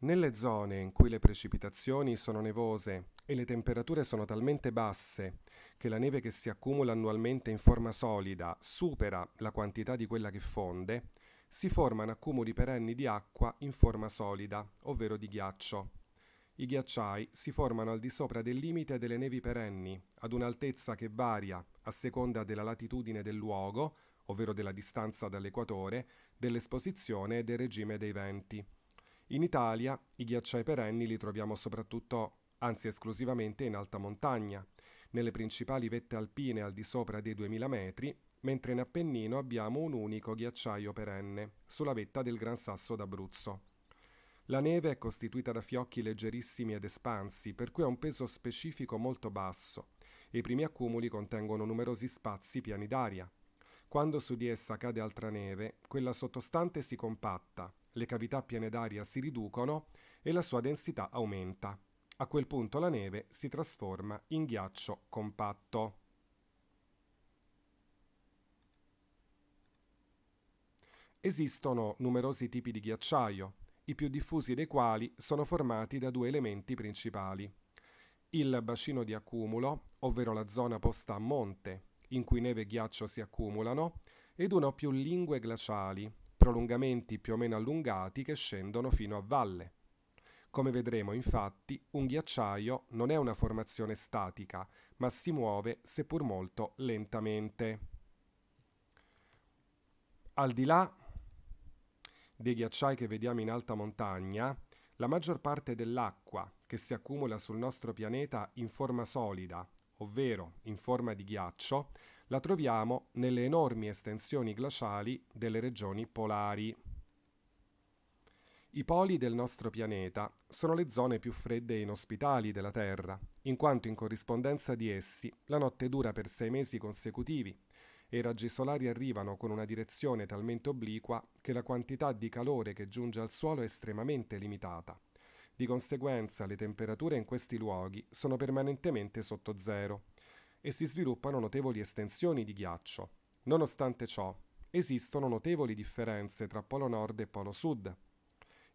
Nelle zone in cui le precipitazioni sono nevose e le temperature sono talmente basse che la neve che si accumula annualmente in forma solida supera la quantità di quella che fonde, si formano accumuli perenni di acqua in forma solida, ovvero di ghiaccio. I ghiacciai si formano al di sopra del limite delle nevi perenni, ad un'altezza che varia a seconda della latitudine del luogo, ovvero della distanza dall'equatore, dell'esposizione e del regime dei venti. In Italia i ghiacciai perenni li troviamo soprattutto, anzi esclusivamente, in alta montagna, nelle principali vette alpine al di sopra dei 2000 metri, mentre in Appennino abbiamo un unico ghiacciaio perenne, sulla vetta del Gran Sasso d'Abruzzo. La neve è costituita da fiocchi leggerissimi ed espansi, per cui ha un peso specifico molto basso, e i primi accumuli contengono numerosi spazi pieni d'aria, quando su di essa cade altra neve, quella sottostante si compatta, le cavità piene d'aria si riducono e la sua densità aumenta. A quel punto la neve si trasforma in ghiaccio compatto. Esistono numerosi tipi di ghiacciaio, i più diffusi dei quali sono formati da due elementi principali. Il bacino di accumulo, ovvero la zona posta a monte, in cui neve e ghiaccio si accumulano, ed una o più lingue glaciali, prolungamenti più o meno allungati che scendono fino a valle. Come vedremo infatti, un ghiacciaio non è una formazione statica, ma si muove, seppur molto, lentamente. Al di là dei ghiacciai che vediamo in alta montagna, la maggior parte dell'acqua che si accumula sul nostro pianeta in forma solida, ovvero in forma di ghiaccio, la troviamo nelle enormi estensioni glaciali delle regioni polari. I poli del nostro pianeta sono le zone più fredde e inospitali della Terra, in quanto in corrispondenza di essi la notte dura per sei mesi consecutivi e i raggi solari arrivano con una direzione talmente obliqua che la quantità di calore che giunge al suolo è estremamente limitata. Di conseguenza le temperature in questi luoghi sono permanentemente sotto zero e si sviluppano notevoli estensioni di ghiaccio. Nonostante ciò, esistono notevoli differenze tra Polo Nord e Polo Sud.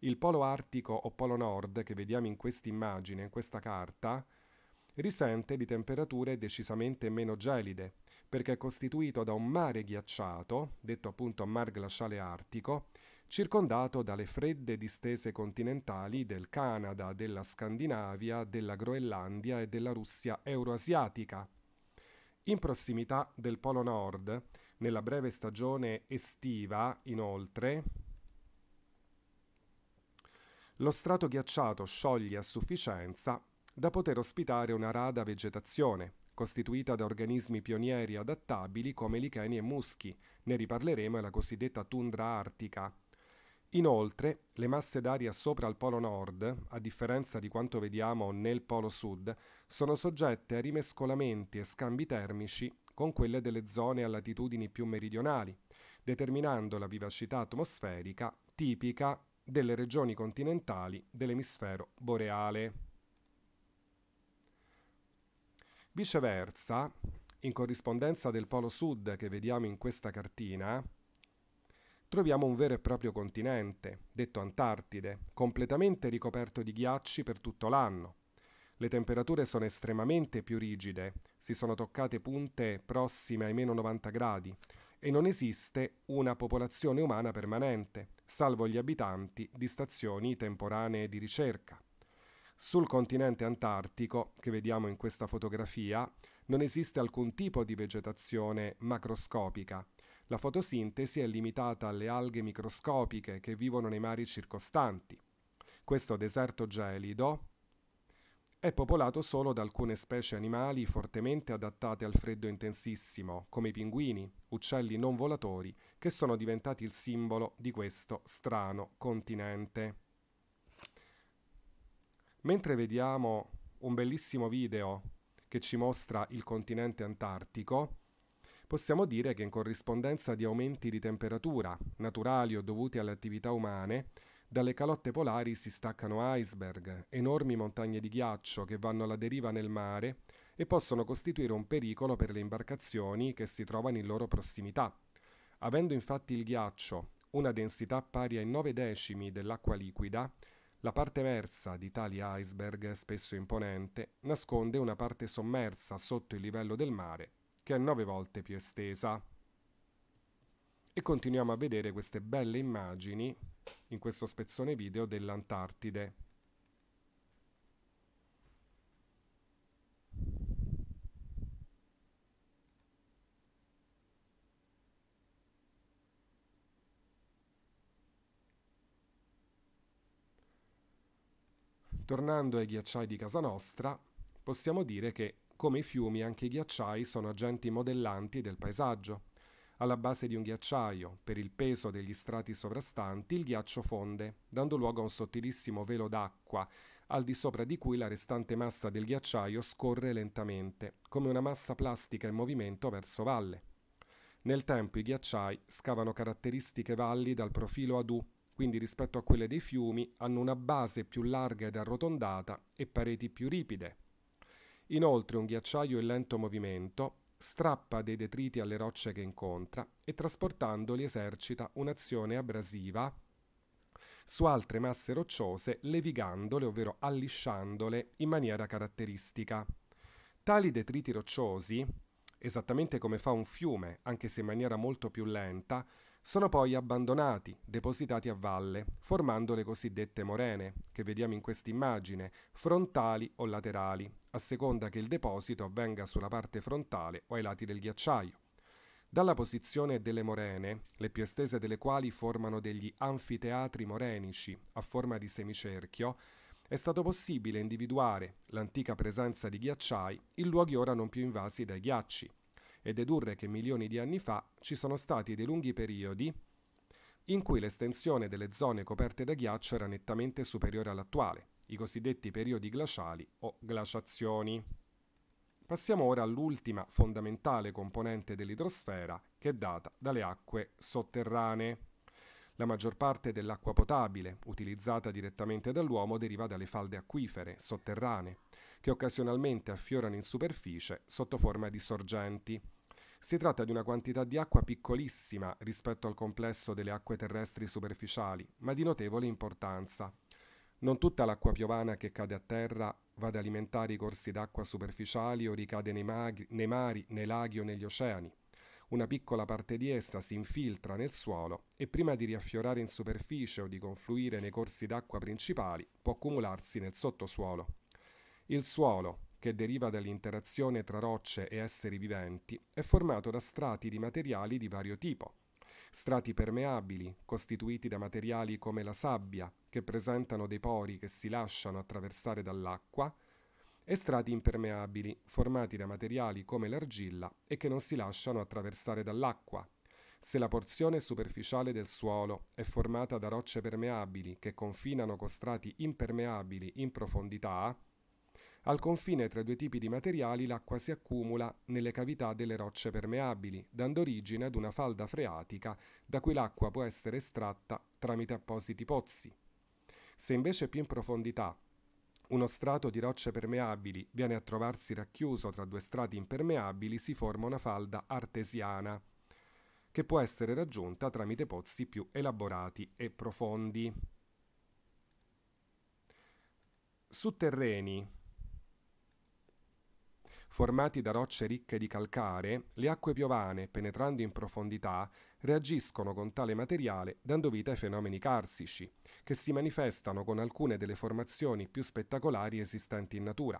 Il Polo Artico o Polo Nord che vediamo in questa immagine, in questa carta, risente di temperature decisamente meno gelide, perché è costituito da un mare ghiacciato, detto appunto mar glaciale artico, circondato dalle fredde distese continentali del Canada, della Scandinavia, della Groenlandia e della Russia euroasiatica. In prossimità del Polo Nord, nella breve stagione estiva, inoltre, lo strato ghiacciato scioglie a sufficienza da poter ospitare una rada vegetazione, costituita da organismi pionieri adattabili come licheni e muschi, ne riparleremo alla cosiddetta tundra artica, Inoltre, le masse d'aria sopra il polo nord, a differenza di quanto vediamo nel polo sud, sono soggette a rimescolamenti e scambi termici con quelle delle zone a latitudini più meridionali, determinando la vivacità atmosferica tipica delle regioni continentali dell'emisfero boreale. Viceversa, in corrispondenza del polo sud che vediamo in questa cartina, troviamo un vero e proprio continente, detto Antartide, completamente ricoperto di ghiacci per tutto l'anno. Le temperature sono estremamente più rigide, si sono toccate punte prossime ai meno 90 gradi e non esiste una popolazione umana permanente, salvo gli abitanti di stazioni temporanee di ricerca. Sul continente antartico, che vediamo in questa fotografia, non esiste alcun tipo di vegetazione macroscopica, la fotosintesi è limitata alle alghe microscopiche che vivono nei mari circostanti. Questo deserto gelido è popolato solo da alcune specie animali fortemente adattate al freddo intensissimo, come i pinguini, uccelli non volatori, che sono diventati il simbolo di questo strano continente. Mentre vediamo un bellissimo video che ci mostra il continente antartico, possiamo dire che in corrispondenza di aumenti di temperatura, naturali o dovuti alle attività umane, dalle calotte polari si staccano iceberg, enormi montagne di ghiaccio che vanno alla deriva nel mare e possono costituire un pericolo per le imbarcazioni che si trovano in loro prossimità. Avendo infatti il ghiaccio una densità pari ai 9 decimi dell'acqua liquida, la parte versa di tali iceberg, spesso imponente, nasconde una parte sommersa sotto il livello del mare che è nove volte più estesa. E continuiamo a vedere queste belle immagini in questo spezzone video dell'Antartide. Tornando ai ghiacciai di casa nostra, possiamo dire che come i fiumi, anche i ghiacciai sono agenti modellanti del paesaggio. Alla base di un ghiacciaio, per il peso degli strati sovrastanti, il ghiaccio fonde, dando luogo a un sottilissimo velo d'acqua, al di sopra di cui la restante massa del ghiacciaio scorre lentamente, come una massa plastica in movimento verso valle. Nel tempo i ghiacciai scavano caratteristiche valli dal profilo ad U, quindi rispetto a quelle dei fiumi hanno una base più larga ed arrotondata e pareti più ripide, Inoltre un ghiacciaio in lento movimento strappa dei detriti alle rocce che incontra e trasportandoli esercita un'azione abrasiva su altre masse rocciose levigandole, ovvero allisciandole in maniera caratteristica. Tali detriti rocciosi, esattamente come fa un fiume, anche se in maniera molto più lenta, sono poi abbandonati, depositati a valle, formando le cosiddette morene, che vediamo in questa immagine, frontali o laterali, a seconda che il deposito avvenga sulla parte frontale o ai lati del ghiacciaio. Dalla posizione delle morene, le più estese delle quali formano degli anfiteatri morenici a forma di semicerchio, è stato possibile individuare l'antica presenza di ghiacciai in luoghi ora non più invasi dai ghiacci, e dedurre che milioni di anni fa ci sono stati dei lunghi periodi in cui l'estensione delle zone coperte da ghiaccio era nettamente superiore all'attuale, i cosiddetti periodi glaciali o glaciazioni. Passiamo ora all'ultima fondamentale componente dell'idrosfera che è data dalle acque sotterranee. La maggior parte dell'acqua potabile, utilizzata direttamente dall'uomo, deriva dalle falde acquifere sotterranee che occasionalmente affiorano in superficie sotto forma di sorgenti. Si tratta di una quantità di acqua piccolissima rispetto al complesso delle acque terrestri superficiali, ma di notevole importanza. Non tutta l'acqua piovana che cade a terra va ad alimentare i corsi d'acqua superficiali o ricade nei, maghi, nei mari, nei laghi o negli oceani. Una piccola parte di essa si infiltra nel suolo e prima di riaffiorare in superficie o di confluire nei corsi d'acqua principali può accumularsi nel sottosuolo. Il suolo, che deriva dall'interazione tra rocce e esseri viventi, è formato da strati di materiali di vario tipo. Strati permeabili, costituiti da materiali come la sabbia, che presentano dei pori che si lasciano attraversare dall'acqua, e strati impermeabili, formati da materiali come l'argilla e che non si lasciano attraversare dall'acqua. Se la porzione superficiale del suolo è formata da rocce permeabili che confinano con strati impermeabili in profondità, al confine tra i due tipi di materiali l'acqua si accumula nelle cavità delle rocce permeabili, dando origine ad una falda freatica da cui l'acqua può essere estratta tramite appositi pozzi. Se invece più in profondità uno strato di rocce permeabili viene a trovarsi racchiuso tra due strati impermeabili, si forma una falda artesiana, che può essere raggiunta tramite pozzi più elaborati e profondi. Su terreni formati da rocce ricche di calcare, le acque piovane, penetrando in profondità, reagiscono con tale materiale dando vita ai fenomeni carsici, che si manifestano con alcune delle formazioni più spettacolari esistenti in natura.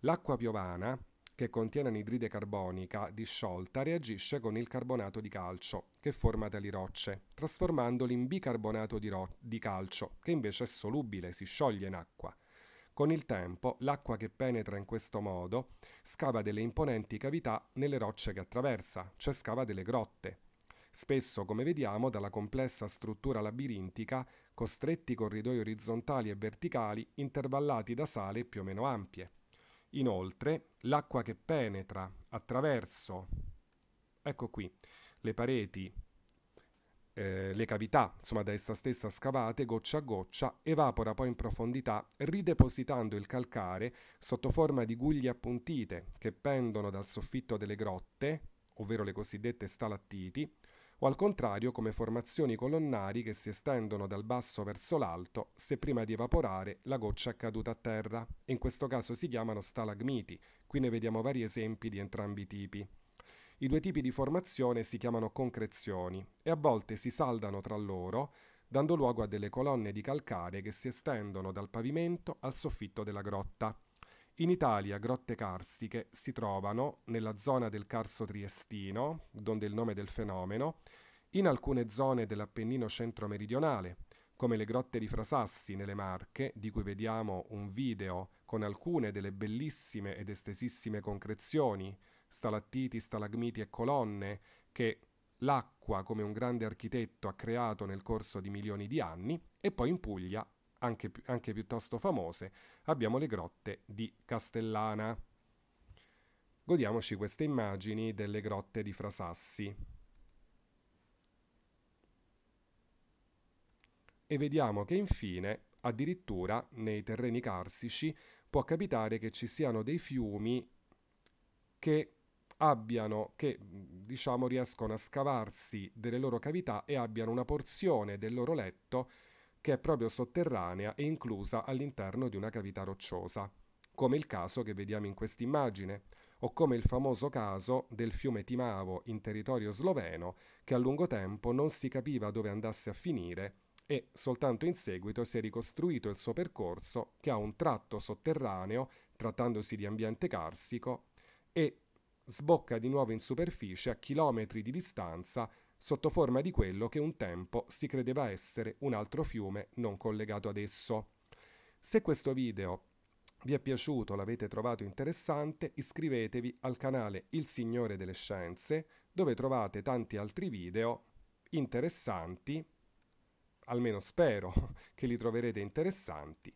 L'acqua piovana, che contiene anidride carbonica disciolta reagisce con il carbonato di calcio, che forma tali rocce, trasformandoli in bicarbonato di, di calcio, che invece è solubile, si scioglie in acqua. Con il tempo, l'acqua che penetra in questo modo scava delle imponenti cavità nelle rocce che attraversa, cioè scava delle grotte. Spesso, come vediamo, dalla complessa struttura labirintica, costretti corridoi orizzontali e verticali intervallati da sale più o meno ampie. Inoltre, l'acqua che penetra attraverso, ecco qui, le pareti eh, le cavità insomma, da essa stessa scavate goccia a goccia, evapora poi in profondità ridepositando il calcare sotto forma di guglie appuntite che pendono dal soffitto delle grotte, ovvero le cosiddette stalattiti, o al contrario come formazioni colonnari che si estendono dal basso verso l'alto se prima di evaporare la goccia è caduta a terra. In questo caso si chiamano stalagmiti, qui ne vediamo vari esempi di entrambi i tipi. I due tipi di formazione si chiamano concrezioni e a volte si saldano tra loro dando luogo a delle colonne di calcare che si estendono dal pavimento al soffitto della grotta. In Italia grotte carstiche si trovano nella zona del Carso Triestino, donde il nome del fenomeno, in alcune zone dell'Appennino centro-meridionale, come le grotte di Frasassi nelle Marche, di cui vediamo un video con alcune delle bellissime ed estesissime concrezioni, stalattiti, stalagmiti e colonne che l'acqua, come un grande architetto, ha creato nel corso di milioni di anni, e poi in Puglia, anche, anche piuttosto famose, abbiamo le grotte di Castellana. Godiamoci queste immagini delle grotte di Frasassi. E vediamo che infine, addirittura nei terreni carsici, può capitare che ci siano dei fiumi che abbiano, che diciamo riescono a scavarsi delle loro cavità e abbiano una porzione del loro letto che è proprio sotterranea e inclusa all'interno di una cavità rocciosa, come il caso che vediamo in quest'immagine, o come il famoso caso del fiume Timavo in territorio sloveno, che a lungo tempo non si capiva dove andasse a finire e soltanto in seguito si è ricostruito il suo percorso che ha un tratto sotterraneo, trattandosi di ambiente carsico, e sbocca di nuovo in superficie a chilometri di distanza sotto forma di quello che un tempo si credeva essere un altro fiume non collegato ad esso. Se questo video vi è piaciuto, l'avete trovato interessante, iscrivetevi al canale Il Signore delle Scienze, dove trovate tanti altri video interessanti, almeno spero che li troverete interessanti,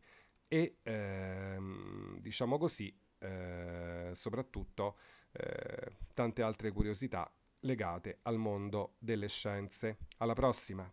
e ehm, diciamo così, eh, soprattutto eh, tante altre curiosità legate al mondo delle scienze. Alla prossima!